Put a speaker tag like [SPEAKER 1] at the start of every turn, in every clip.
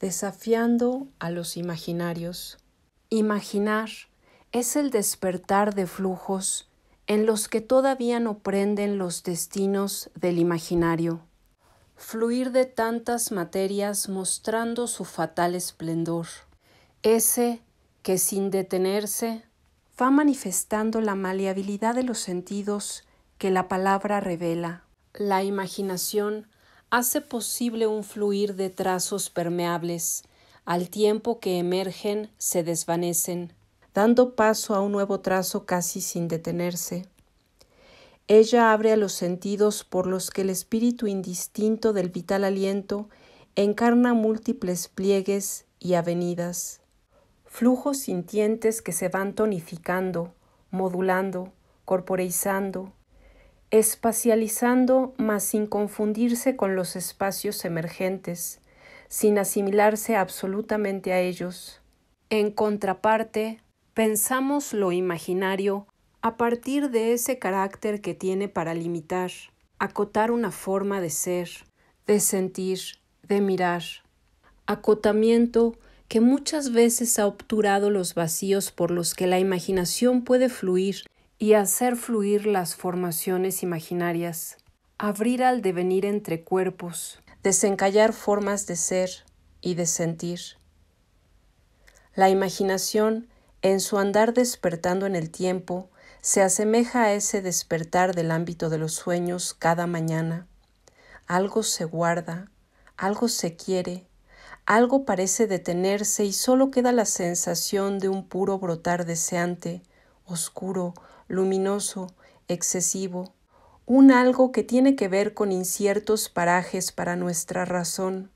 [SPEAKER 1] desafiando a los imaginarios. Imaginar es el despertar de flujos en los que todavía no prenden los destinos del imaginario. Fluir de tantas materias mostrando su fatal esplendor. Ese que sin detenerse va manifestando la maleabilidad de los sentidos que la palabra revela. La imaginación hace posible un fluir de trazos permeables, al tiempo que emergen, se desvanecen, dando paso a un nuevo trazo casi sin detenerse. Ella abre a los sentidos por los que el espíritu indistinto del vital aliento encarna múltiples pliegues y avenidas, flujos sintientes que se van tonificando, modulando, corporeizando, espacializando mas sin confundirse con los espacios emergentes, sin asimilarse absolutamente a ellos. En contraparte, pensamos lo imaginario a partir de ese carácter que tiene para limitar, acotar una forma de ser, de sentir, de mirar. Acotamiento que muchas veces ha obturado los vacíos por los que la imaginación puede fluir y hacer fluir las formaciones imaginarias, abrir al devenir entre cuerpos, desencallar formas de ser y de sentir. La imaginación, en su andar despertando en el tiempo, se asemeja a ese despertar del ámbito de los sueños cada mañana. Algo se guarda, algo se quiere, algo parece detenerse y solo queda la sensación de un puro brotar deseante, oscuro, luminoso, excesivo, un algo que tiene que ver con inciertos parajes para nuestra razón,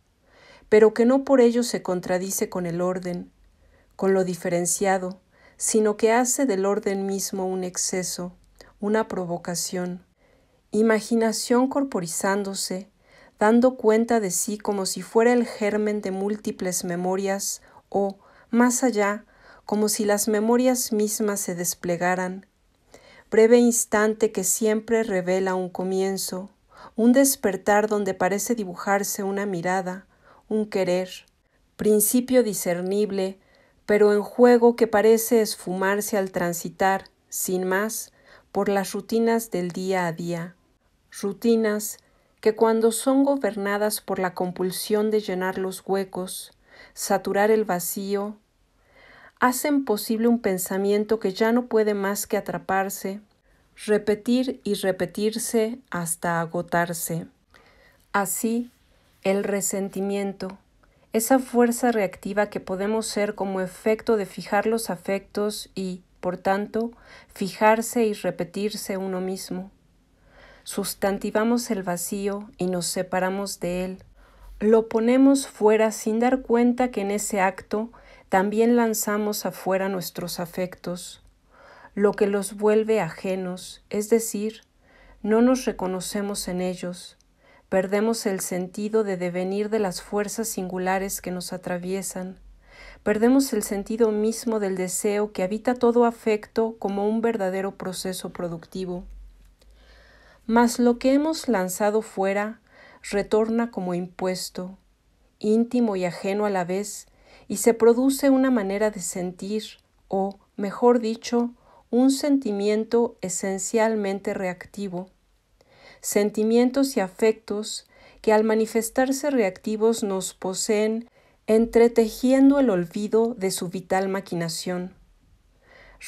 [SPEAKER 1] pero que no por ello se contradice con el orden, con lo diferenciado, sino que hace del orden mismo un exceso, una provocación. Imaginación corporizándose, dando cuenta de sí como si fuera el germen de múltiples memorias o, más allá, como si las memorias mismas se desplegaran. Breve instante que siempre revela un comienzo, un despertar donde parece dibujarse una mirada, un querer, principio discernible, pero en juego que parece esfumarse al transitar, sin más, por las rutinas del día a día, rutinas que cuando son gobernadas por la compulsión de llenar los huecos, saturar el vacío, hacen posible un pensamiento que ya no puede más que atraparse, repetir y repetirse hasta agotarse. Así, el resentimiento, esa fuerza reactiva que podemos ser como efecto de fijar los afectos y, por tanto, fijarse y repetirse uno mismo. Sustantivamos el vacío y nos separamos de él. Lo ponemos fuera sin dar cuenta que en ese acto también lanzamos afuera nuestros afectos, lo que los vuelve ajenos, es decir, no nos reconocemos en ellos, perdemos el sentido de devenir de las fuerzas singulares que nos atraviesan, perdemos el sentido mismo del deseo que habita todo afecto como un verdadero proceso productivo. Mas lo que hemos lanzado fuera retorna como impuesto, íntimo y ajeno a la vez, y se produce una manera de sentir o, mejor dicho, un sentimiento esencialmente reactivo. Sentimientos y afectos que al manifestarse reactivos nos poseen entretejiendo el olvido de su vital maquinación.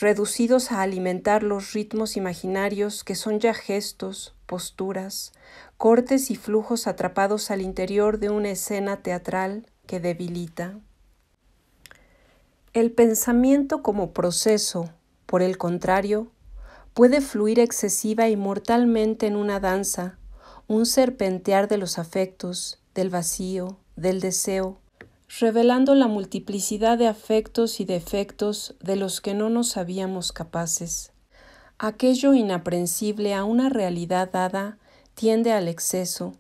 [SPEAKER 1] Reducidos a alimentar los ritmos imaginarios que son ya gestos, posturas, cortes y flujos atrapados al interior de una escena teatral que debilita. El pensamiento como proceso, por el contrario, puede fluir excesiva y mortalmente en una danza, un serpentear de los afectos, del vacío, del deseo, revelando la multiplicidad de afectos y defectos de los que no nos habíamos capaces. Aquello inaprensible a una realidad dada tiende al exceso,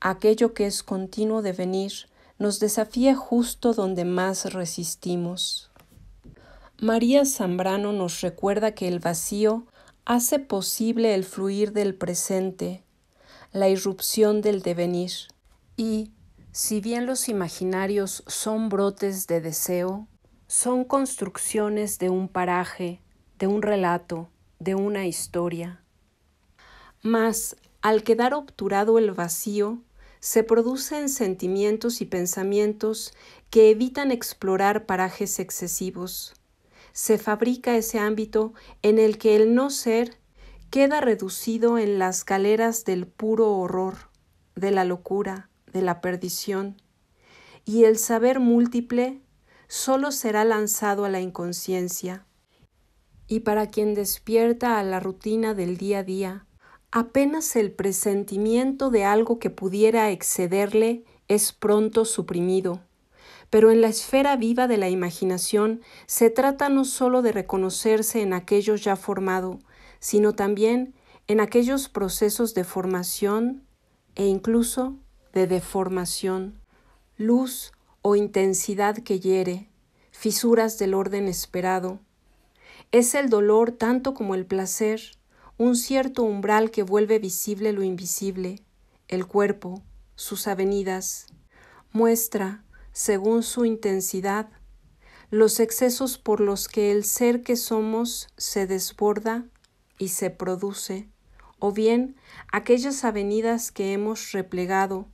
[SPEAKER 1] aquello que es continuo devenir nos desafía justo donde más resistimos. María Zambrano nos recuerda que el vacío hace posible el fluir del presente, la irrupción del devenir. Y, si bien los imaginarios son brotes de deseo, son construcciones de un paraje, de un relato, de una historia. Mas, al quedar obturado el vacío, se producen sentimientos y pensamientos que evitan explorar parajes excesivos. Se fabrica ese ámbito en el que el no ser queda reducido en las galeras del puro horror, de la locura, de la perdición, y el saber múltiple solo será lanzado a la inconsciencia. Y para quien despierta a la rutina del día a día, Apenas el presentimiento de algo que pudiera excederle es pronto suprimido. Pero en la esfera viva de la imaginación se trata no sólo de reconocerse en aquello ya formado, sino también en aquellos procesos de formación e incluso de deformación, luz o intensidad que hiere, fisuras del orden esperado. Es el dolor tanto como el placer, un cierto umbral que vuelve visible lo invisible, el cuerpo, sus avenidas, muestra, según su intensidad, los excesos por los que el ser que somos se desborda y se produce, o bien aquellas avenidas que hemos replegado,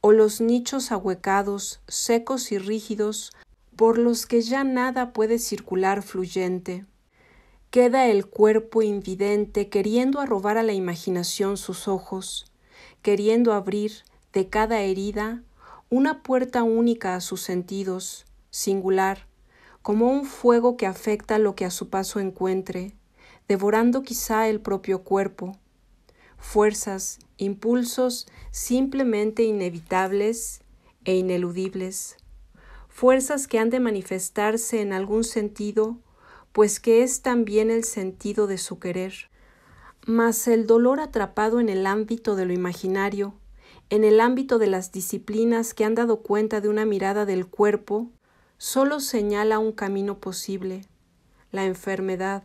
[SPEAKER 1] o los nichos ahuecados, secos y rígidos, por los que ya nada puede circular fluyente. Queda el cuerpo invidente queriendo arrobar a la imaginación sus ojos, queriendo abrir de cada herida una puerta única a sus sentidos, singular, como un fuego que afecta lo que a su paso encuentre, devorando quizá el propio cuerpo. Fuerzas, impulsos simplemente inevitables e ineludibles. Fuerzas que han de manifestarse en algún sentido pues que es también el sentido de su querer. Mas el dolor atrapado en el ámbito de lo imaginario, en el ámbito de las disciplinas que han dado cuenta de una mirada del cuerpo, solo señala un camino posible, la enfermedad,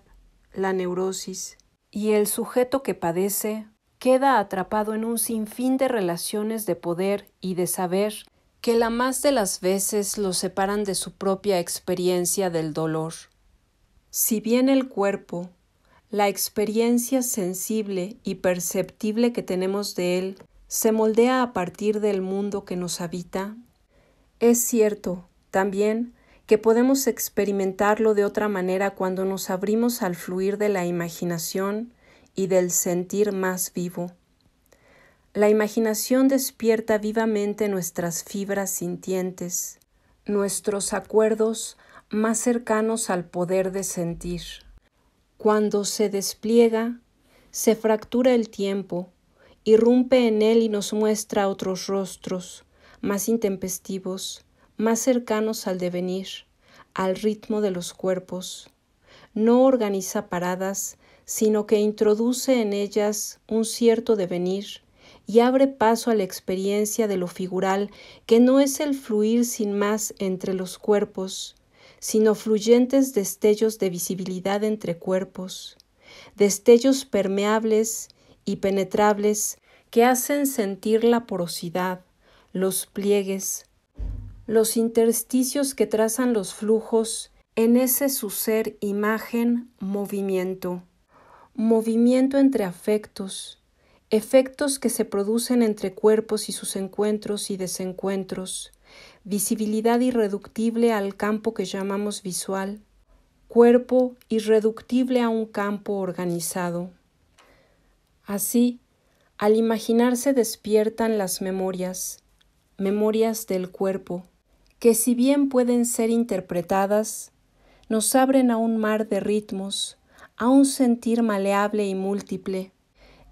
[SPEAKER 1] la neurosis, y el sujeto que padece queda atrapado en un sinfín de relaciones de poder y de saber que la más de las veces lo separan de su propia experiencia del dolor. Si bien el cuerpo, la experiencia sensible y perceptible que tenemos de él, se moldea a partir del mundo que nos habita, es cierto, también, que podemos experimentarlo de otra manera cuando nos abrimos al fluir de la imaginación y del sentir más vivo. La imaginación despierta vivamente nuestras fibras sintientes, nuestros acuerdos más cercanos al poder de sentir. Cuando se despliega, se fractura el tiempo, irrumpe en él y nos muestra otros rostros, más intempestivos, más cercanos al devenir, al ritmo de los cuerpos. No organiza paradas, sino que introduce en ellas un cierto devenir y abre paso a la experiencia de lo figural, que no es el fluir sin más entre los cuerpos, sino fluyentes destellos de visibilidad entre cuerpos, destellos permeables y penetrables que hacen sentir la porosidad, los pliegues, los intersticios que trazan los flujos en ese su ser imagen movimiento, movimiento entre afectos, efectos que se producen entre cuerpos y sus encuentros y desencuentros, visibilidad irreductible al campo que llamamos visual, cuerpo irreductible a un campo organizado. Así, al imaginarse despiertan las memorias, memorias del cuerpo, que si bien pueden ser interpretadas, nos abren a un mar de ritmos, a un sentir maleable y múltiple.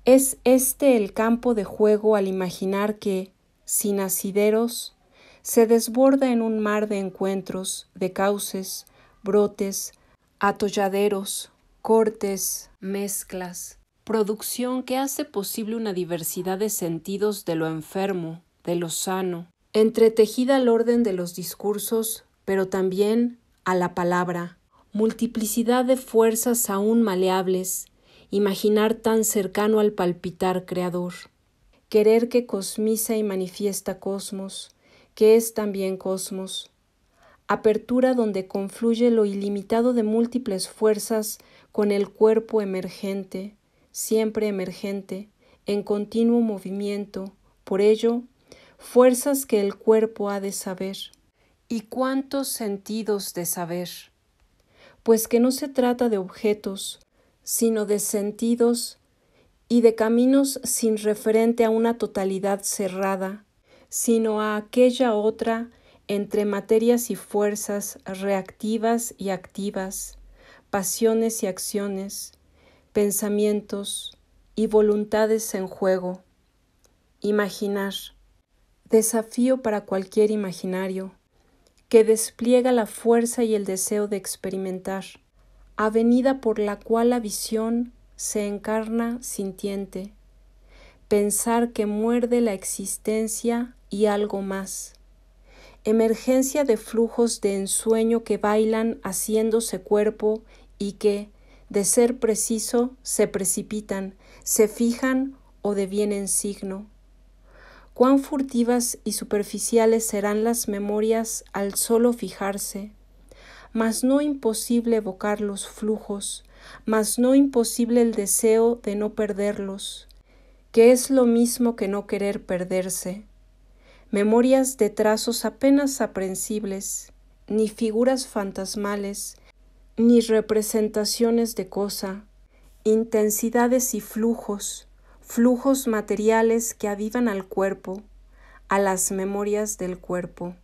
[SPEAKER 1] Es este el campo de juego al imaginar que, sin asideros, se desborda en un mar de encuentros, de cauces, brotes, atolladeros, cortes, mezclas, producción que hace posible una diversidad de sentidos de lo enfermo, de lo sano, entretejida al orden de los discursos, pero también a la palabra, multiplicidad de fuerzas aún maleables, imaginar tan cercano al palpitar creador, querer que cosmiza y manifiesta cosmos, que es también cosmos, apertura donde confluye lo ilimitado de múltiples fuerzas con el cuerpo emergente, siempre emergente, en continuo movimiento, por ello, fuerzas que el cuerpo ha de saber. ¿Y cuántos sentidos de saber? Pues que no se trata de objetos, sino de sentidos y de caminos sin referente a una totalidad cerrada, sino a aquella otra entre materias y fuerzas reactivas y activas, pasiones y acciones, pensamientos y voluntades en juego. Imaginar. Desafío para cualquier imaginario, que despliega la fuerza y el deseo de experimentar, avenida por la cual la visión se encarna sintiente. Pensar que muerde la existencia y algo más. Emergencia de flujos de ensueño que bailan haciéndose cuerpo y que, de ser preciso, se precipitan, se fijan o devienen signo. Cuán furtivas y superficiales serán las memorias al solo fijarse, mas no imposible evocar los flujos, mas no imposible el deseo de no perderlos, que es lo mismo que no querer perderse memorias de trazos apenas aprensibles, ni figuras fantasmales, ni representaciones de cosa, intensidades y flujos, flujos materiales que avivan al cuerpo, a las memorias del cuerpo.